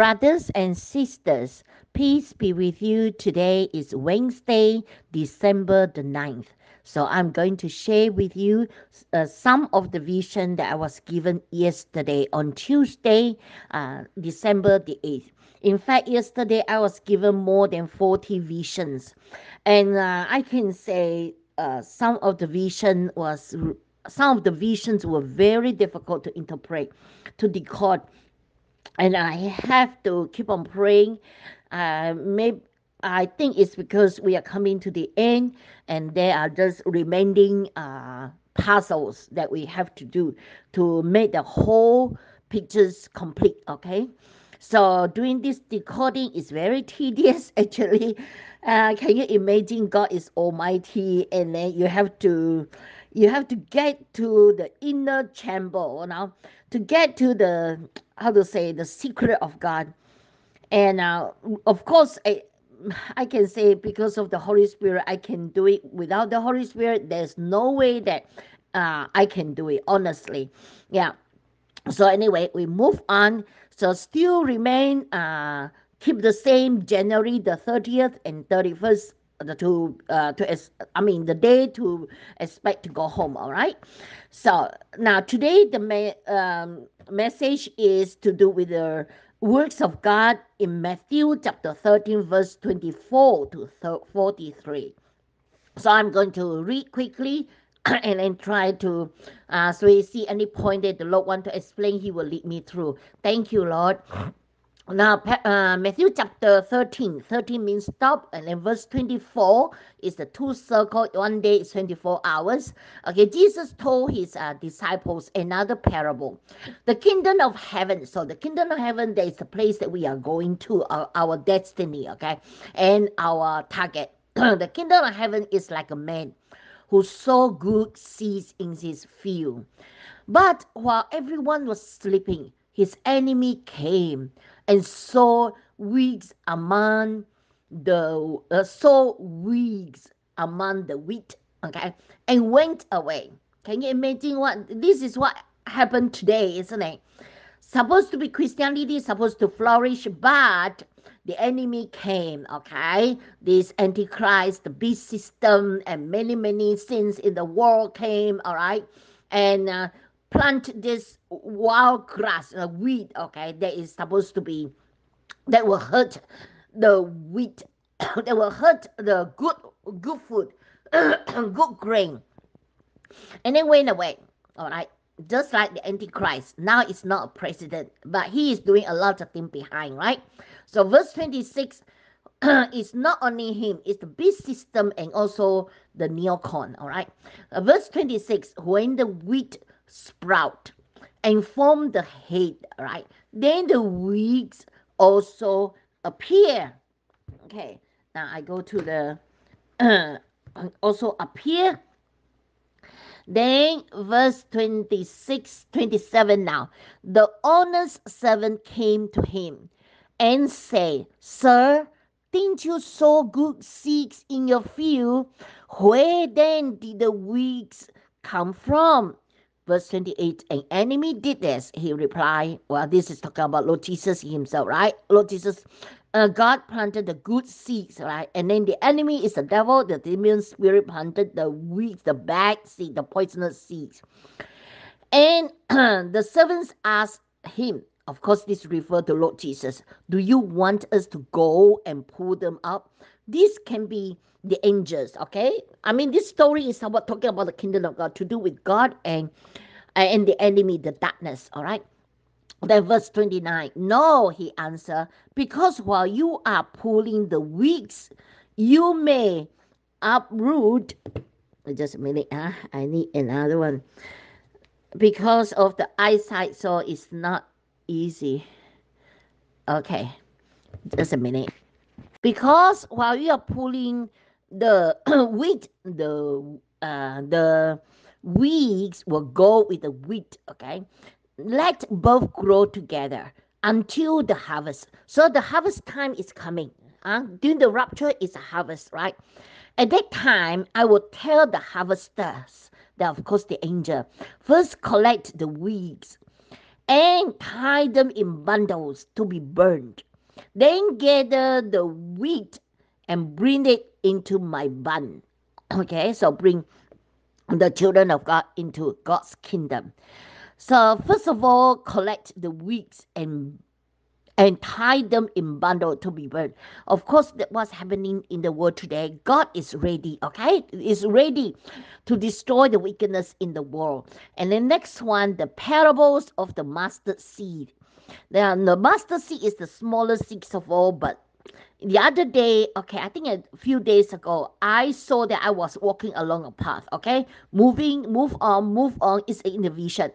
Brothers and sisters, peace be with you. Today is Wednesday, December the 9th. So I'm going to share with you uh, some of the vision that I was given yesterday on Tuesday, uh, December the 8th. In fact, yesterday I was given more than 40 visions. And uh, I can say uh, some of the vision was some of the visions were very difficult to interpret, to decode, and I have to keep on praying. Uh, maybe I think it's because we are coming to the end, and there are just remaining uh, puzzles that we have to do to make the whole pictures complete. Okay, so doing this decoding is very tedious actually. Uh, can you imagine God is Almighty, and then you have to you have to get to the inner chamber you now to get to the how to say the secret of God, and uh, of course I I can say because of the Holy Spirit I can do it. Without the Holy Spirit, there's no way that uh, I can do it. Honestly, yeah. So anyway, we move on. So still remain uh, keep the same January the thirtieth and thirty first to uh, to I mean the day to expect to go home. All right. So now today the um, message is to do with the works of God in Matthew chapter 13, verse 24 to 43. So I'm going to read quickly and then try to uh, so you see any point that the Lord want to explain, He will lead me through. Thank you, Lord. Now, uh, Matthew chapter 13, 13 means stop, and then verse 24 is the two circle, one day is 24 hours. Okay, Jesus told his uh, disciples another parable. The kingdom of heaven, so the kingdom of heaven, there is the place that we are going to, our our destiny, okay, and our target. the kingdom of heaven is like a man who sow good seeds in his field. But while everyone was sleeping, his enemy came and saw weeds among the uh, sow weeds among the wheat. Okay, and went away. Can you imagine what this is? What happened today, isn't it? Supposed to be Christianity, supposed to flourish, but the enemy came, okay? This antichrist, the beast system, and many, many sins in the world came, all right? And uh, plant this wild grass, a weed, okay, that is supposed to be, that will hurt the wheat, that will hurt the good, good food, good grain. And it went away, all right? Just like the Antichrist, now it's not a president, but he is doing a lot of things behind, right? So verse 26 it's not only him, it's the beast system and also the neocon. All right. Uh, verse 26 When the wheat sprout and form the head, right? Then the wings also appear. Okay, now I go to the uh, also appear. Then verse 26, 27 now. The honest servant came to him and said, Sir, didn't you sow good seeds in your field? Where then did the weeds come from? verse 28 An enemy did this, he replied. Well, this is talking about Lord Jesus himself, right? Lord Jesus, uh, God planted the good seeds, right? And then the enemy is the devil, the demon spirit planted the weak, the bad seed, the poisonous seeds. And the servants asked him, of course, this refers to Lord Jesus, do you want us to go and pull them up? This can be the angels, okay? I mean, this story is about talking about the kingdom of God to do with God and uh, and the enemy, the darkness, all right? Then verse 29, no, he answered, because while you are pulling the weeds, you may uproot. Just a minute, huh? Ah, I need another one. Because of the eyesight, so it's not easy. Okay, just a minute because while you are pulling the wheat, the uh, the weeds will go with the wheat. Okay, let both grow together until the harvest. So the harvest time is coming. Uh, during the rapture is harvest, right? At that time, I will tell the harvesters that, of course, the angel first collect the weeds and tie them in bundles to be burned then gather the wheat and bring it into my barn. Okay, so bring the children of God into God's kingdom. So first of all, collect the wheat and and tie them in bundle to be burned. Of course, that what's happening in the world today. God is ready, okay? Is ready to destroy the wickedness in the world. And the next one, the parables of the mustard seed. The, the master seed is the smallest seeds of all, but the other day, okay, I think a few days ago, I saw that I was walking along a path, okay? Moving, move on, move on is in the vision.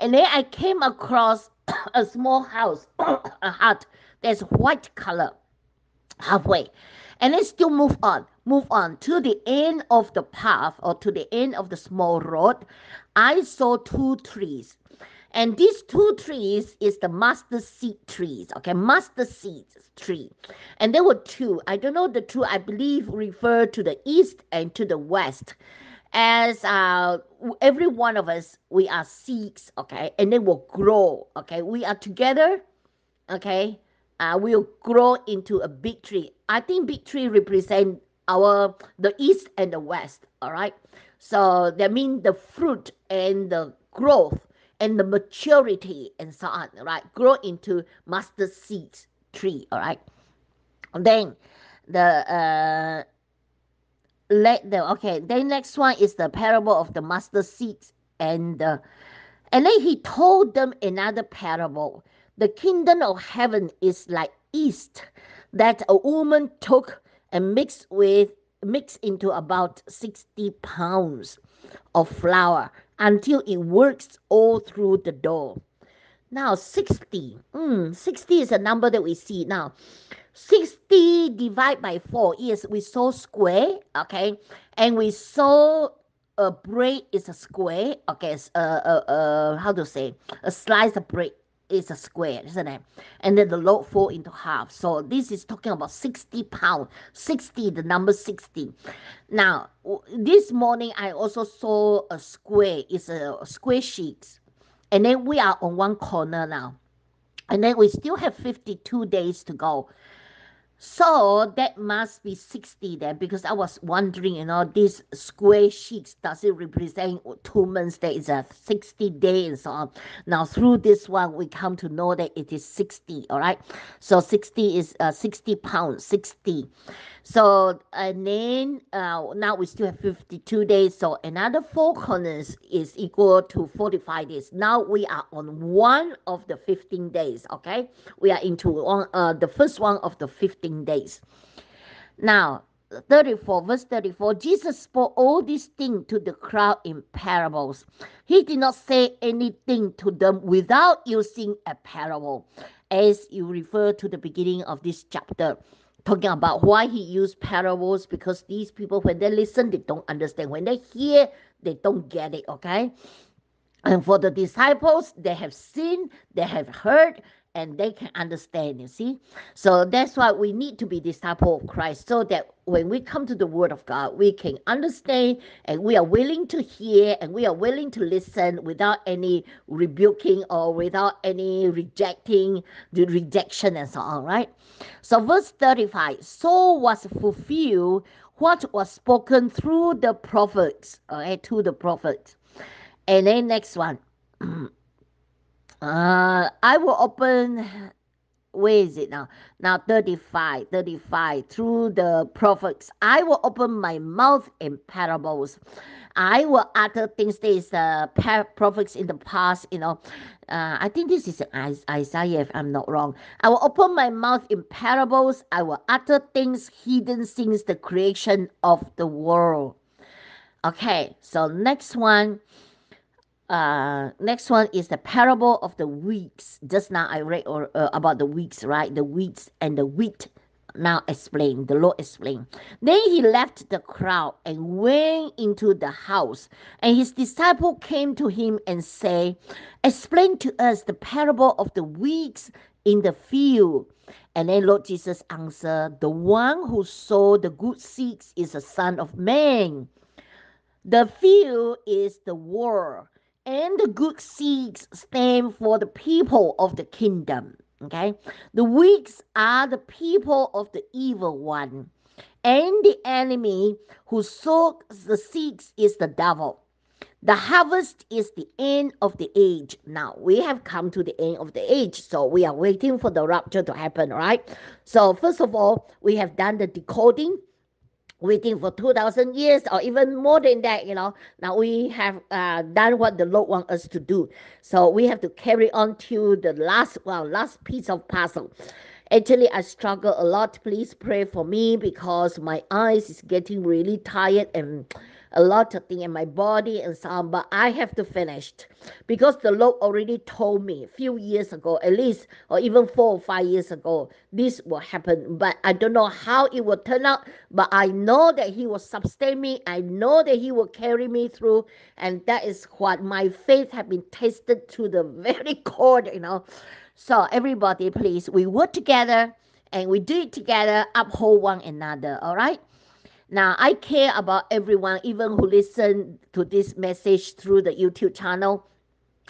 And then I came across a small house, a hut that's white color halfway. And then still move on, move on to the end of the path or to the end of the small road. I saw two trees. And these two trees is the master seed trees, okay, master seeds tree. And there were two. I don't know the two, I believe refer to the east and to the west. As uh, every one of us, we are seeds, okay, and they will grow, okay. We are together, okay. Uh, will grow into a big tree. I think big tree represent our the east and the west. All right, so that means the fruit and the growth and the maturity and so on, right? Grow into mustard seed tree, all right? then the uh, let the okay. Then next one is the parable of the mustard seeds and uh, and then he told them another parable. The kingdom of heaven is like yeast that a woman took and mixed with mixed into about sixty pounds of flour until it works all through the door. Now, 60. Mm, 60 is a number that we see. Now, 60 divided by 4. is we saw square, okay? And we saw a bread is a square, okay? It's a, a, a, how to say? A slice of bread is a square, isn't it? And then the load fall into half. So this is talking about 60 pound, 60, the number 60. Now, this morning I also saw a square, it's a square sheet. And then we are on one corner now. And then we still have 52 days to go. So that must be 60 then, because I was wondering, you know, these square sheets, does it represent two months There is a 60 day and so on. Now through this one, we come to know that it is 60, all right? So 60 is uh, 60 pounds, 60. So and then uh, now we still have 52 days. So another four corners is equal to 45 days. Now we are on one of the 15 days, okay? We are into one, uh, the first one of the 15 days. Now, 34, verse 34, Jesus spoke all these things to the crowd in parables. He did not say anything to them without using a parable, as you refer to the beginning of this chapter talking about why he used parables because these people when they listen they don't understand when they hear they don't get it okay and for the disciples they have seen they have heard and they can understand, you see? So that's why we need to be disciple of Christ so that when we come to the Word of God, we can understand and we are willing to hear and we are willing to listen without any rebuking or without any rejecting the rejection and so on, right? So, verse 35 so was fulfilled what was spoken through the prophets, all right, to the prophets. And then next one. Uh, I will open, where is it now? Now 35, 35, through the prophets. I will open my mouth in parables. I will utter things that is uh, prophets in the past, you know. Uh, I think this is Isaiah, if I'm not wrong. I will open my mouth in parables. I will utter things hidden since the creation of the world. Okay, so next one. Uh, next one is the parable of the weeks. Just now I read or, uh, about the weeks, right? The weeks and the wheat. Now explain, the Lord explained. Then he left the crowd and went into the house. And his disciple came to him and say, Explain to us the parable of the weeks in the field. And then Lord Jesus answered, The one who sowed the good seeds is the Son of Man. The field is the world and the good seeds stand for the people of the kingdom. Okay, the weeds are the people of the evil one, and the enemy who sows the seeds is the devil. The harvest is the end of the age. Now we have come to the end of the age, so we are waiting for the rapture to happen, right? So, first of all, we have done the decoding waiting for 2,000 years or even more than that, you know. Now we have uh, done what the Lord want us to do. So we have to carry on to the last, well, last piece of puzzle. Actually, I struggle a lot. Please pray for me because my eyes is getting really tired and a lot of thing in my body and some, but I have to finish because the Lord already told me a few years ago, at least, or even four or five years ago, this will happen. But I don't know how it will turn out, but I know that He will sustain me. I know that He will carry me through. And that is what my faith have been tested to the very core, you know. So everybody, please, we work together and we do it together, uphold one another, all right? Now, I care about everyone, even who listen to this message through the YouTube channel.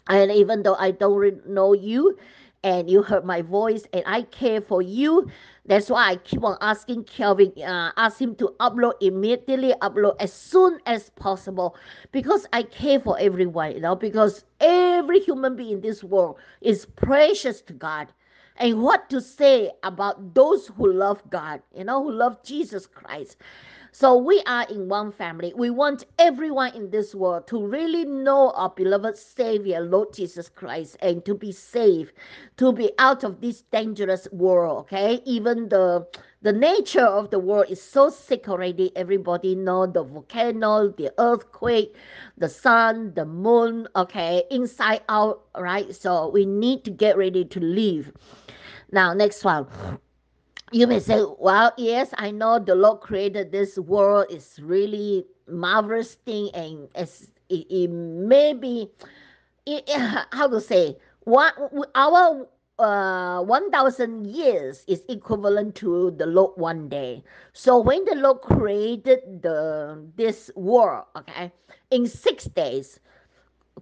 And even though I don't know you and you heard my voice and I care for you, that's why I keep on asking Kelvin, uh, ask him to upload immediately, upload as soon as possible because I care for everyone, you know, because every human being in this world is precious to God and what to say about those who love God, you know, who love Jesus Christ. So we are in one family. We want everyone in this world to really know our beloved Savior, Lord Jesus Christ, and to be saved, to be out of this dangerous world. Okay, even the the nature of the world is so sick already. Everybody know the volcano, the earthquake, the sun, the moon. Okay, inside out. Right. So we need to get ready to leave. Now next one you may say, well, yes, I know the Lord created this world. It's really marvelous thing, and it's, it, it may be, it, how to say, one, our uh, 1,000 years is equivalent to the Lord one day. So when the Lord created the this world, okay, in six days,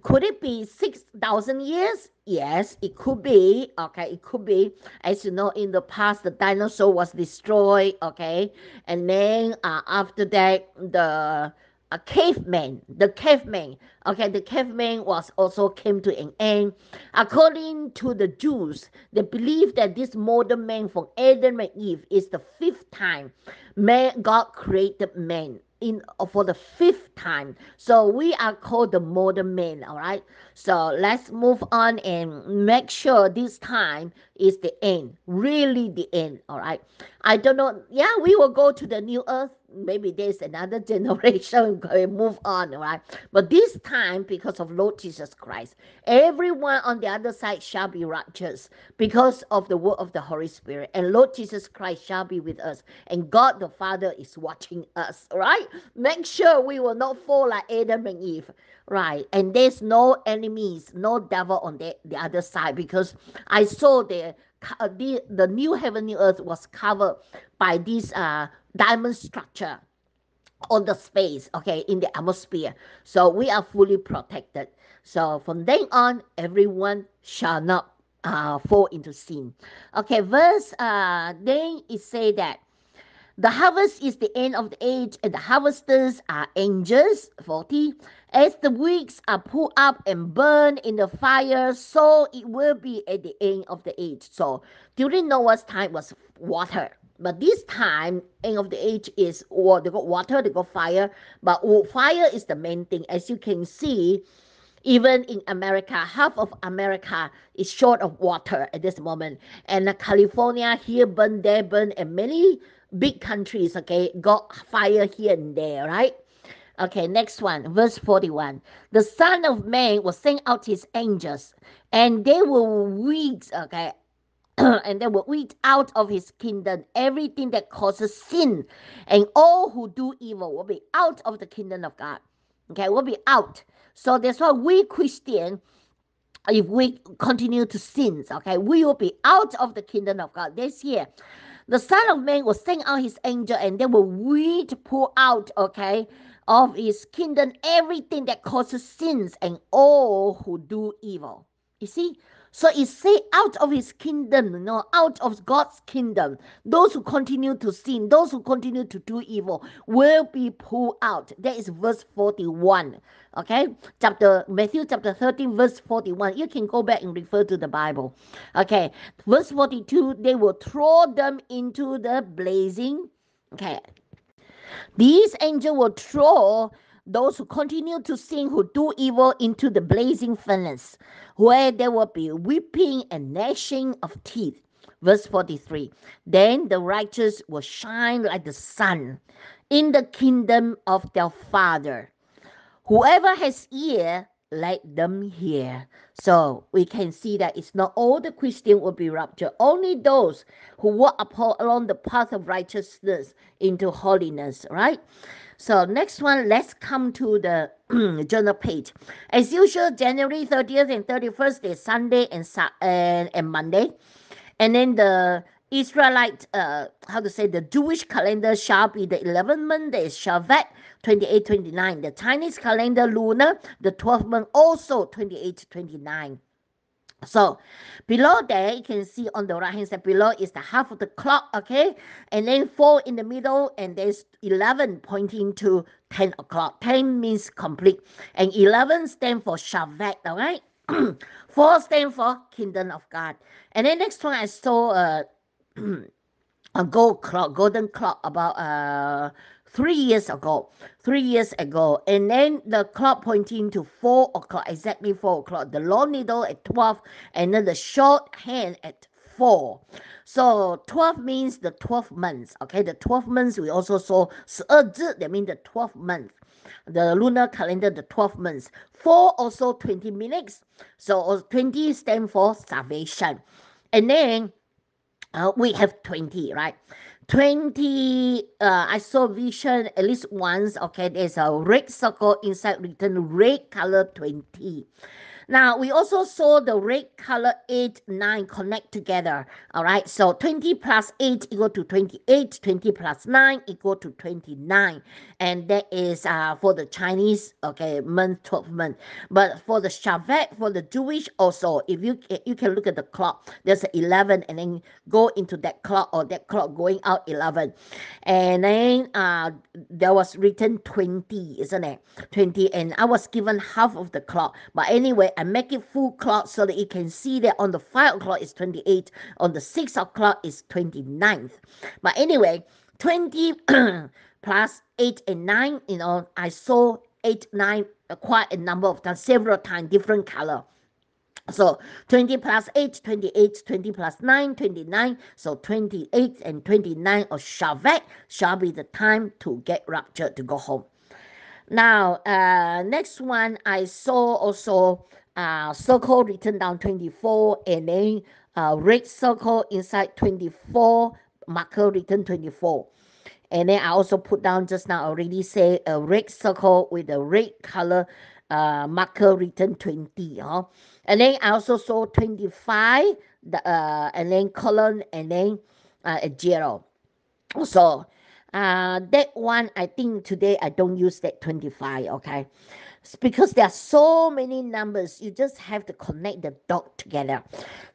could it be 6,000 years? yes, it could be. Okay, it could be. As you know, in the past, the dinosaur was destroyed. Okay, and then uh, after that, the a uh, caveman, the caveman, okay, the caveman was also came to an end. According to the Jews, they believe that this modern man from Adam and Eve is the fifth time man God created man in uh, for the fifth time. So we are called the modern men, all right? So let's move on and make sure this time is the end, really the end, all right? I don't know. Yeah, we will go to the new earth maybe there's another generation going move on, right? But this time, because of Lord Jesus Christ, everyone on the other side shall be righteous because of the work of the Holy Spirit, and Lord Jesus Christ shall be with us, and God the Father is watching us, right? Make sure we will not fall like Adam and Eve, right? And there's no enemies, no devil on the, the other side, because I saw there. Uh, the, the new heaven, earth was covered by this uh, diamond structure on the space, okay, in the atmosphere. So we are fully protected. So from then on, everyone shall not uh, fall into sin. Okay, verse uh, then it say that the harvest is the end of the age, and the harvesters are angels. 40. As the weeks are pulled up and burned in the fire, so it will be at the end of the age. So during Noah's time was water. But this time, end of the age is well, they got water, they got fire. But fire is the main thing. As you can see, even in America, half of America is short of water at this moment. And California here burn, there burn, and many big countries, okay, got fire here and there, right? Okay, next one, verse 41. The Son of Man will send out his angels, and they will weed, okay, and they will weed out of his kingdom everything that causes sin, and all who do evil will be out of the kingdom of God. Okay, will be out. So that's why we Christian, if we continue to sin, okay, we will be out of the kingdom of God this year the Son of Man will send out his angel and they will weed, pull out, okay, of his kingdom everything that causes sins and all who do evil. You see? So it say out of his kingdom, you know, out of God's kingdom, those who continue to sin, those who continue to do evil will be pulled out. That is verse 41. Okay, chapter Matthew chapter 13, verse 41. You can go back and refer to the Bible. Okay, verse 42, they will throw them into the blazing. Okay. These angels will throw those who continue to sin, who do evil, into the blazing furnace, where there will be weeping and gnashing of teeth. Verse 43 Then the righteous will shine like the sun in the kingdom of their Father. Whoever has ear, let them hear. So we can see that it's not all the Christian will be raptured, only those who walk upon along the path of righteousness into holiness, right? So next one, let's come to the journal page. As usual, January 30th and 31st is Sunday and, and and Monday. And then the Israelite, uh, how to say, the Jewish calendar shall be the 11th month, that is Shavat, 28 29. The Chinese calendar lunar, the 12th month, also 28 29. So below there, you can see on the right hand side below is the half of the clock, okay? And then four in the middle, and there's 11 pointing to 10 o'clock. 10 means complete, and 11 stand for Shavat, all right? four stand for Kingdom of God. And then next one, I saw, uh, a gold clock, golden clock about uh three years ago, three years ago, and then the clock pointing to four o'clock, exactly four o'clock, the long needle at 12, and then the short hand at four. So 12 means the 12 months, okay? The 12 months we also saw 12, uh, that means the 12 months. The lunar calendar, the 12 months. Four also 20 minutes. So 20 stand for salvation. And then uh, we have 20 right 20 uh, i saw vision at least once okay there's a red circle inside written red color 20 now, we also saw the red color 8, 9 connect together. All right, so 20 plus 8 equal to 28, 20 plus 9 equal to 29. And that is uh, for the Chinese, okay, month, 12 month. But for the Shavuot, for the Jewish also, if you, eh, you can look at the clock, there's 11 and then go into that clock or that clock going out 11. And then uh, there was written 20, isn't it? 20. And I was given half of the clock. But anyway, and make it full clock so that you can see that on the 5 o'clock is 28, on the 6 o'clock is 29th. But anyway, 20 plus 8 and 9, you know, I saw 8, 9 uh, quite a number of times, several times, different color. So 20 plus 8, 28, 20 plus 9, 29. So 28 and 29 of Shavuot shall be the time to get raptured to go home. Now, uh, next one I saw also uh, circle written down 24 and then uh, red circle inside 24 marker written 24 and then I also put down just now already say a red circle with a red color uh, marker written 20 huh? and then I also saw 25 the, uh, and then colon and then uh, a zero so uh, that one I think today I don't use that 25 okay because there are so many numbers, you just have to connect the dot together.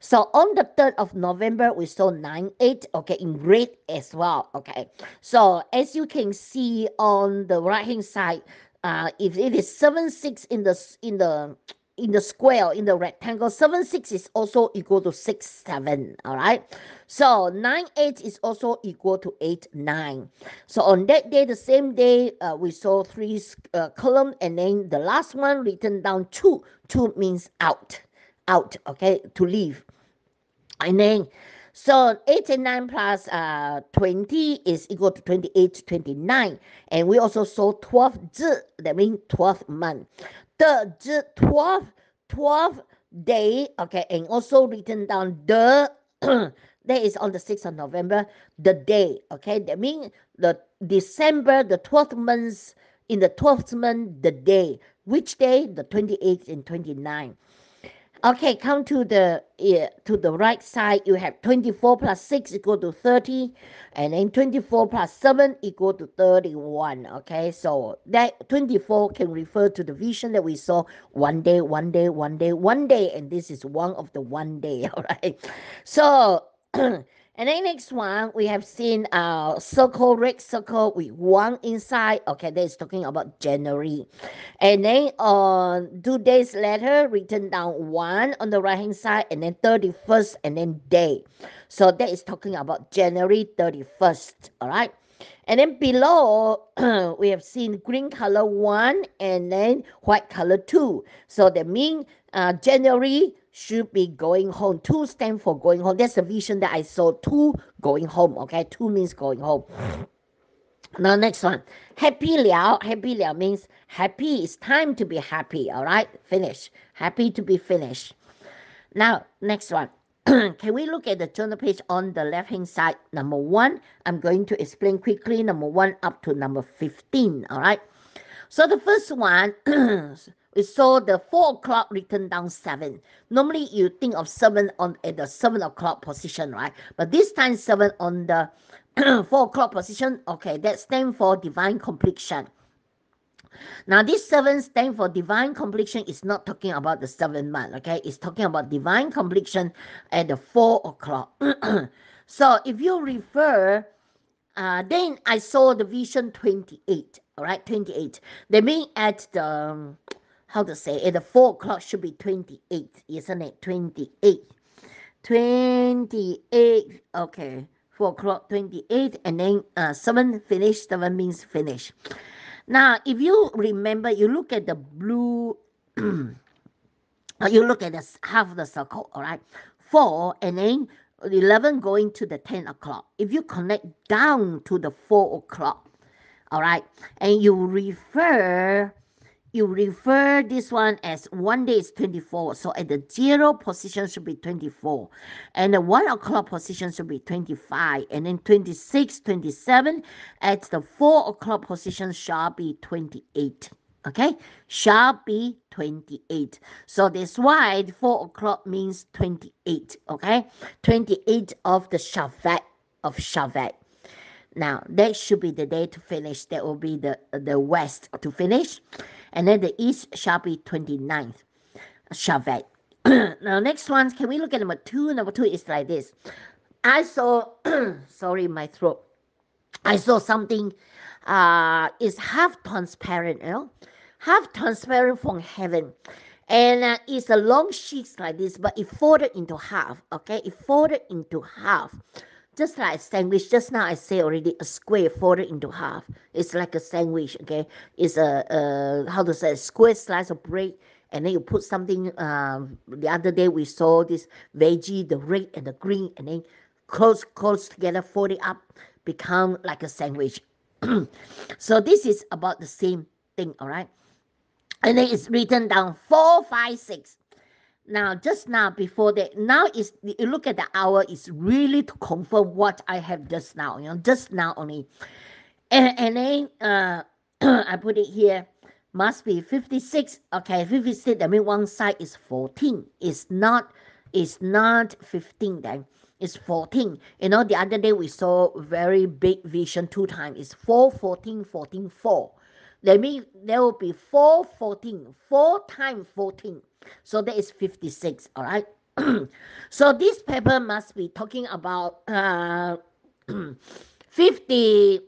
So on the 3rd of November, we saw 9 8, okay, in red as well, okay. So as you can see on the right hand side, uh, if it is 7 6 in the in the in the square, in the rectangle, 7, 6 is also equal to 6, 7. All right. So 9, 8 is also equal to 8, 9. So on that day, the same day, uh, we saw three uh, column and then the last one written down 2. 2 means out, out, okay, to leave. And then, so 8 and 9 plus, uh, 20 is equal to 28, 29. And we also saw 12 z that means 12 month the, the 12th, 12th day, okay, and also written down the, that is on the 6th of November, the day, okay, that means the December, the 12th month, in the 12th month, the day, which day? The 28th and 29th. Okay, come to the to the right side. You have 24 plus 6 equal to 30. And then 24 plus 7 equal to 31. Okay, so that 24 can refer to the vision that we saw one day, one day, one day, one day. And this is one of the one day. All right. So And then next one, we have seen uh, a circle, red circle with one inside. Okay, that is talking about January. And then uh, on two days later, written down one on the right hand side, and then 31st, and then day. So that is talking about January 31st. All right. And then below, we have seen green color one and then white color two. So that means uh, January should be going home. To stand for going home. That's the vision that I saw. To going home. Okay, Two means going home. Now next one. Happy liao. Happy liao means happy. It's time to be happy. All right, finish. Happy to be finished. Now next one. Can we look at the journal page on the left hand side? Number one, I'm going to explain quickly number one up to number 15. All right. So the first one we saw the four o'clock written down seven. Normally you think of seven on at the seven o'clock position, right? But this time seven on the four o'clock position. Okay, that stands for divine completion. Now, this seven stand for divine completion. Is not talking about the seven month, okay? It's talking about divine completion at the four o'clock. so if you refer, uh, then I saw the vision 28, all right, 28. They mean at the how to say it, the four o'clock should be 28, isn't it? 28. 28, okay, four o'clock, 28, and then uh, seven finish, seven means finish. Now, if you remember, you look at the blue, uh, you look at the half of the circle, all right? Four, and then 11 going to the 10 o'clock. If you connect down to the four o'clock, all right, and you refer you refer this one as one day is 24. So at the zero position should be 24. And the one o'clock position should be 25. And then 26, 27 at the four o'clock position shall be 28. Okay, shall be 28. So that's why 4 o'clock means 28. Okay, 28 of the Shavat of Shavat. Now, that should be the day to finish. That will be the, the West to finish. And then the east shall be 29th Shavat. now, next one, can we look at number two? Number two is like this. I saw, sorry, my throat. I saw something uh, is half transparent, you know, half transparent from heaven. And uh, it's a long sheet like this, but it folded into half, okay? It folded into half just like a sandwich just now i say already a square folded into half it's like a sandwich okay it's a, a how to say a square slice of bread and then you put something um, the other day we saw this veggie the red and the green and then close close together fold it up become like a sandwich so this is about the same thing all right and then it's written down four five six now just now before that now is you look at the hour is really to confirm what i have just now you know just now only and and then uh i put it here must be 56 okay 56 that means one side is 14 it's not it's not 15 then it's 14 you know the other day we saw very big vision two times it's 4 14 14 4 that means there will be 4 14, 4 times 14. So that is 56, all right? so this paper must be talking about uh, 50,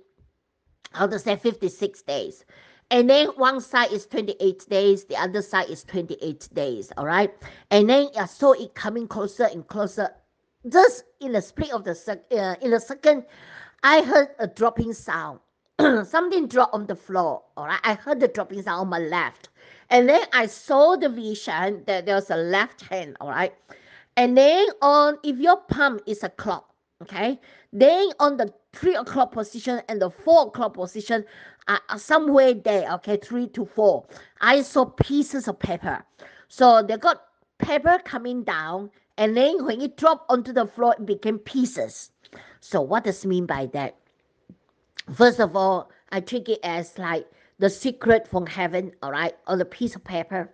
how to say 56 days. And then one side is 28 days, the other side is 28 days, all right? And then yeah. so it coming closer and closer. Just in the split of the, sec- uh, in the second, I heard a dropping sound. something dropped on the floor. All right, I heard the dropping sound on my left, and then I saw the vision that there was a left hand. All right, and then on if your palm is a clock, okay, then on the three o'clock position and the four o'clock position, uh, somewhere there, okay, three to four, I saw pieces of paper. So they got paper coming down, and then when it dropped onto the floor, it became pieces. So what does mean by that? First of all, I take it as like the secret from heaven, all right, on a piece of paper.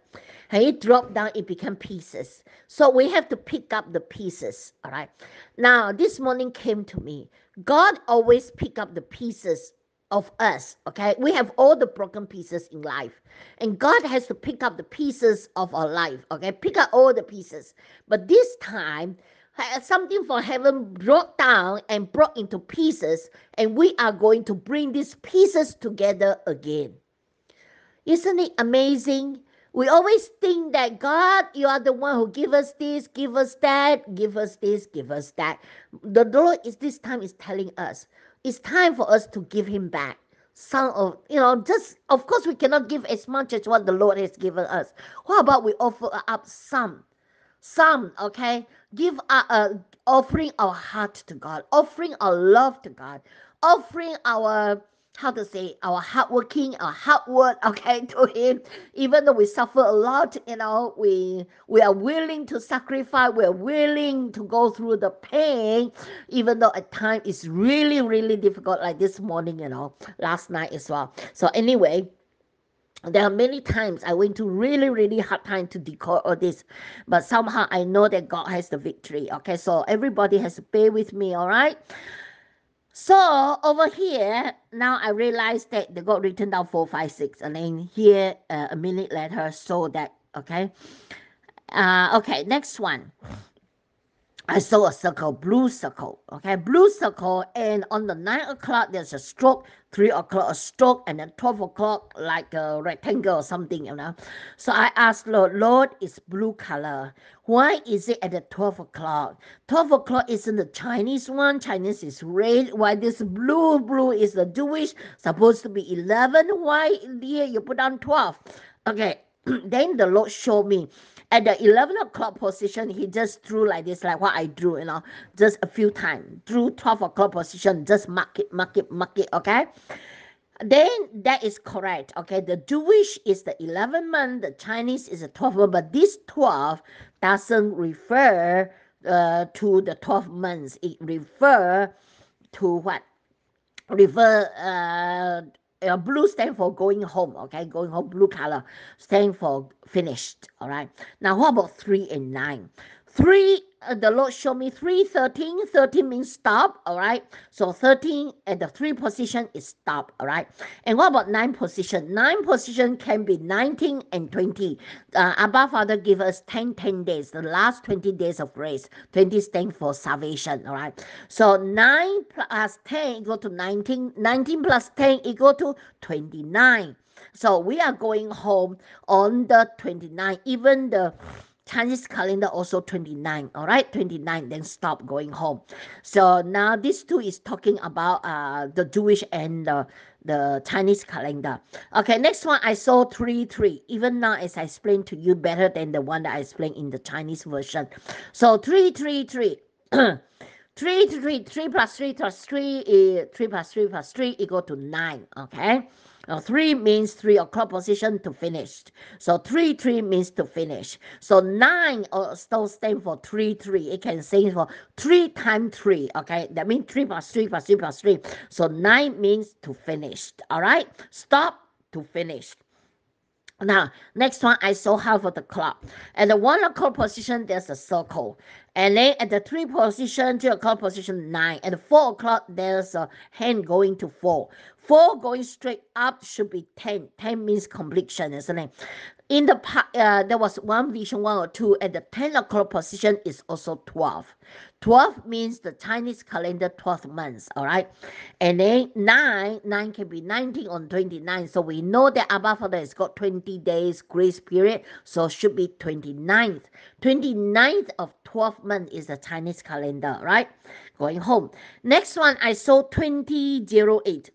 And it dropped down, it became pieces. So we have to pick up the pieces, all right. Now, this morning came to me. God always pick up the pieces of us, okay? We have all the broken pieces in life. And God has to pick up the pieces of our life, okay? Pick up all the pieces. But this time, uh, something from heaven brought down and brought into pieces, and we are going to bring these pieces together again. Isn't it amazing? We always think that God, you are the one who give us this, give us that, give us this, give us that. The Lord is this time is telling us it's time for us to give Him back some of you know just of course we cannot give as much as what the lord has given us what about we offer up some some okay give our uh, offering our heart to God, offering our love to God, offering our how to say our hardworking, our hard work, okay, to him. Even though we suffer a lot, you know, we we are willing to sacrifice, we're willing to go through the pain, even though at times it's really, really difficult, like this morning, you know, last night as well. So anyway, there are many times I went to really, really hard time to decode all this, but somehow I know that God has the victory. Okay, so everybody has to bear with me, all right? So over here, now I realized that they got written down four, five, six, and then here uh, a minute later, so that okay. Uh, okay, next one. I saw a circle, blue circle, okay, blue circle, and on the nine o'clock there's a stroke, three o'clock a stroke, and then twelve o'clock like a rectangle or something, you know. So I asked Lord, Lord, it's blue color. Why is it at the twelve o'clock? Twelve o'clock isn't the Chinese one. Chinese is red. Why this blue? Blue is the Jewish. Supposed to be eleven. Why here you put on twelve? Okay. then the Lord showed me at the 11 o'clock position, he just drew like this, like what I drew, you know, just a few times. Drew 12 o'clock position, just mark it, mark it, mark it, okay? Then that is correct, okay? The Jewish is the 11 month, the Chinese is the 12 month, but this 12 doesn't refer uh, to the 12 months. It refer to what? Refer uh, uh, blue stand for going home, okay? Going home, blue color, stand for finished, all right? Now, what about three and nine? Three, uh, the Lord showed me three thirteen. Thirteen means stop, all right? So 13 and the three position is stop, all right? And what about nine position? Nine position can be 19 and 20. Uh, Abba Father give us 10, 10 days, the last 20 days of grace. 20 stand for salvation, all right? So 9 plus 10 equal to 19. 19 plus 10 equal to 29. So we are going home on the 29. Even the Chinese calendar also 29, all right? 29, then stop going home. So now this two is talking about uh, the Jewish and the, the Chinese calendar. Okay, next one, I saw 3, 3. Even now, as I explained to you better than the one that I explained in the Chinese version. So 3, 3, 3. 3, 3, 3 plus 3 plus 3 is eh, 3 plus 3 plus 3 equal to 9, okay? Uh, three means three o'clock position to finish. So three three means to finish. So nine or uh, still stand for three three. It can say for three times three. Okay, that means three plus three plus three plus three. So nine means to finish. All right, stop to finish. Now, next one, I saw half of the clock. At the one o'clock position, there's a circle. And then at the three position, two o'clock position nine. At four o'clock, there's a hand going to four. Four going straight up should be ten. Ten means completion, isn't it? In the uh, there was one vision one or two at the ten o'clock position is also twelve. Twelve means the Chinese calendar twelve months. All right, and then nine nine can be nineteen on twenty nine. So we know that Abba Father has got twenty days grace period, so should be 29th. 29th of 12th month is the Chinese calendar, right? Going home. Next one, I saw 2008.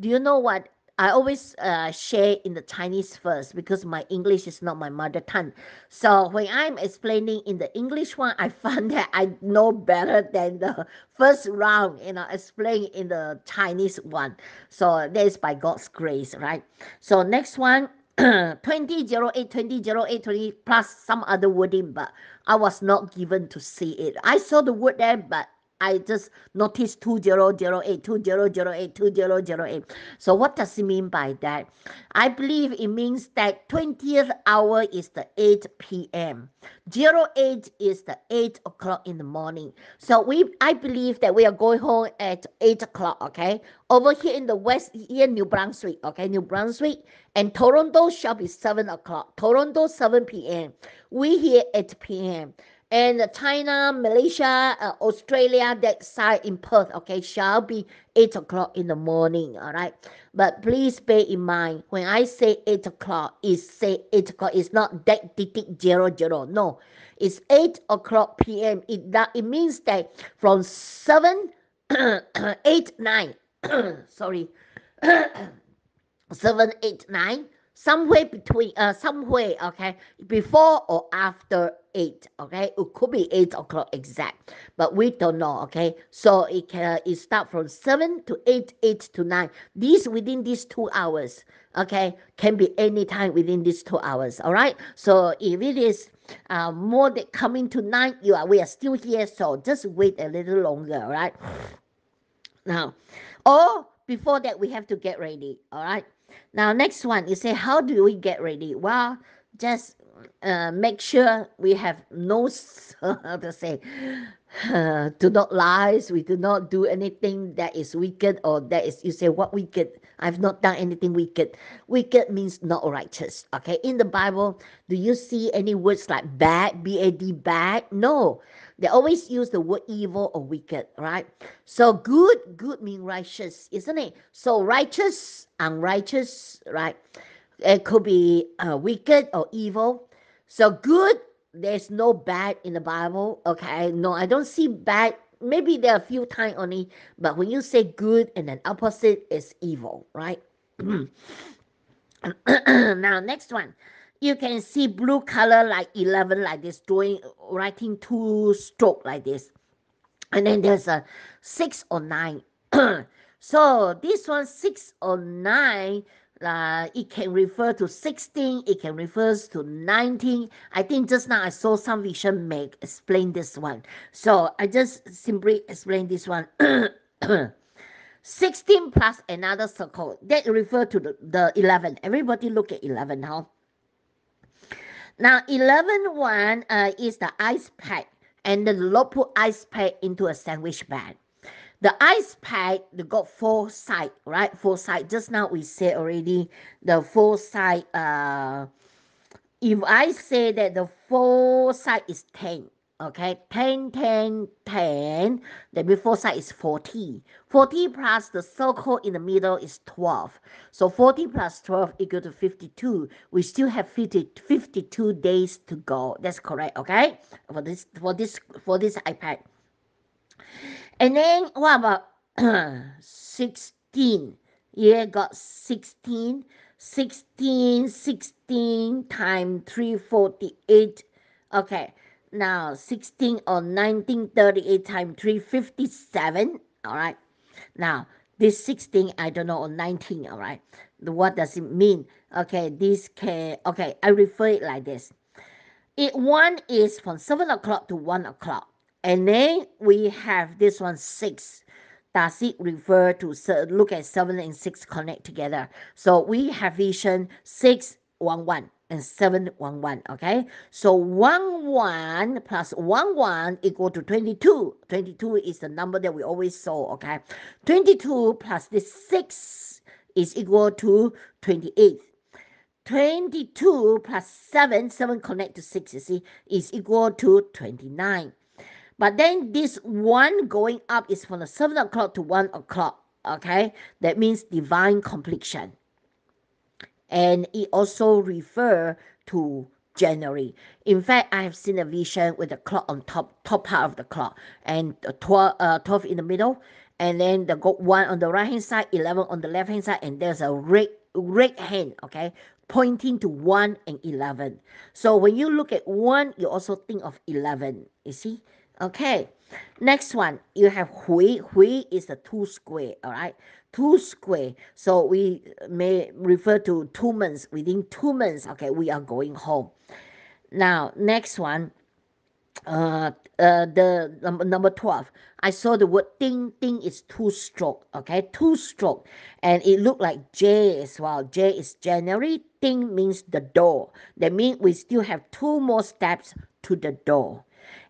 Do you know what? I always uh, share in the Chinese first because my English is not my mother tongue. So when I'm explaining in the English one, I find that I know better than the first round, you know, explaining in the Chinese one. So that is by God's grace, right? So next one, 2008, 2008, 20 plus some other wording, but I was not given to see it I saw the word there but I just noticed 2008, 2008, 2008. So what does it mean by that? I believe it means that 20th hour is the 8 p.m. 08 is the 8 o'clock in the morning. So we, I believe that we are going home at 8 o'clock, okay? Over here in the west, here New Brunswick, okay? New Brunswick and Toronto shop is 7 o'clock. Toronto, 7 p.m. We here 8 p.m and China, Malaysia, uh, Australia, that side in Perth, okay, shall be 8 o'clock in the morning, all right? But please bear in mind, when I say 8 o'clock, it's say 8 o'clock, it's not that titik zero zero, no. It's 8 o'clock p.m. It, that, it means that from 7, 8, 9, sorry, 7, 8, 9, somewhere between uh somewhere okay before or after eight okay it could be eight o'clock exact but we don't know okay so it can it start from seven to eight eight to nine these within these two hours okay can be any time within these two hours all right so if it is uh more than coming to nine you are we are still here so just wait a little longer all right now or before that we have to get ready all right now, next one, you say, how do we get ready? Well, just uh, make sure we have no, how to say, uh, do not lies. We do not do anything that is wicked or that is, you say, what wicked? I've not done anything wicked. Wicked means not righteous. Okay. In the Bible, do you see any words like bad, B A D, bad? No. They always use the word evil or wicked, right? So good, good mean righteous, isn't it? So righteous, unrighteous, right? It could be uh, wicked or evil. So good, there's no bad in the Bible. Okay, no, I don't see bad. Maybe there are a few times only, but when you say good and then opposite is evil, right? now next one you can see blue color like 11 like this doing writing two stroke like this and then there's a six or nine so this one six or nine uh, it can refer to 16 it can refers to 19 i think just now i saw some vision make explain this one so i just simply explain this one 16 plus another circle that refer to the, the 11 everybody look at 11 now now, 11 one uh, is the ice pack and the put ice pack into a sandwich bag. The ice pack, they got four side, right? Four side. Just now we said already the four side. Uh, if I say that the four side is 10, okay 10 10 10 the before side is 40 40 plus the circle in the middle is 12 so 40 plus 12 equal to 52 we still have 50 52 days to go that's correct okay for this for this for this ipad and then what about 16 yeah got 16 16 16 times 348 okay now, 16 or 1938 times 357. All right. Now, this 16, I don't know, or 19. All right. What does it mean? Okay. This can, okay. I refer it like this. It one is from 7 o'clock to 1 o'clock. And then we have this one 6. Does it refer to look at 7 and 6 connect together? So we have vision 6 one one and seven one one. Okay, so one one plus one one equal to twenty two. Twenty two is the number that we always saw. Okay, twenty two plus this six is equal to twenty eight. 22 plus 7, 7 connect to 6, you see, is equal to 29. But then this 1 going up is from the 7 o'clock to 1 o'clock, okay? That means divine completion and it also refer to January. In fact, I have seen a vision with the clock on top, top part of the clock, and 12, uh, 12 in the middle, and then the gold one on the right hand side, 11 on the left hand side, and there's a red, red hand, okay, pointing to 1 and 11. So when you look at 1, you also think of 11, you see? Okay, next one, you have Hui. Hui is the two square, all right? two square. So we may refer to two months. Within two months, okay, we are going home. Now, next one. Uh, uh, the number, number 12 i saw the word ding ding is two stroke okay two stroke and it looked like j as well j is january Ding means the door that means we still have two more steps to the door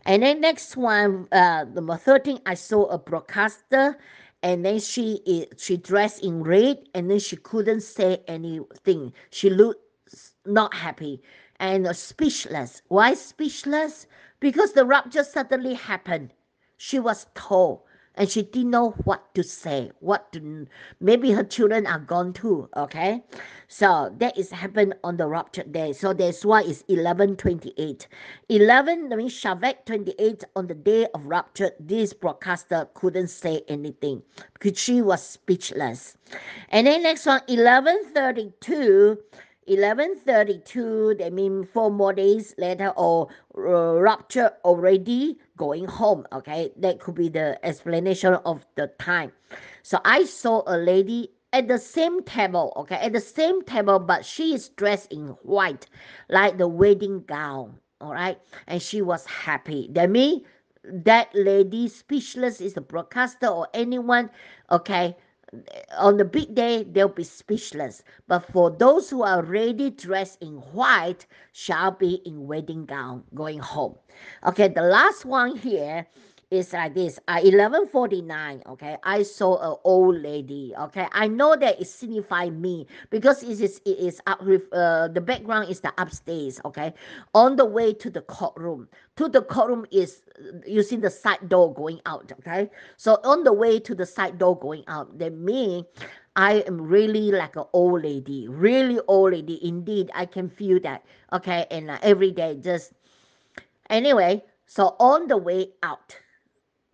and then next one uh, number 13 i saw a broadcaster and then she she dressed in red and then she couldn't say anything she looked not happy and speechless why speechless because the rupture suddenly happened she was told and she didn't know what to say what to maybe her children are gone too okay so that is happened on the rapture day so that's why it's 1128 11 I mean Shavuot 28 on the day of rapture this broadcaster couldn't say anything because she was speechless and then next one 1132 1132 that mean four more days later or uh, rupture already going home. Okay, that could be the explanation of the time. So I saw a lady at the same table, okay, at the same table, but she is dressed in white, like the wedding gown, all right, and she was happy. That means that lady, speechless, is the broadcaster or anyone, okay, on the big day, they'll be speechless. But for those who are already dressed in white, shall be in wedding gown going home. Okay, the last one here it's like this. Uh, 1149, okay, I saw an old lady, okay. I know that it signifies me because it is, it is up, uh, the background is the upstairs, okay. On the way to the courtroom. To the courtroom is uh, using the side door going out, okay. So on the way to the side door going out, that means I am really like an old lady, really old lady. Indeed, I can feel that, okay. And uh, every day just, anyway, so on the way out,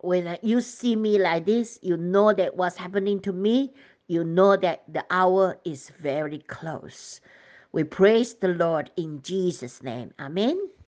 when you see me like this, you know that what's happening to me, you know that the hour is very close. We praise the Lord in Jesus' name. Amen.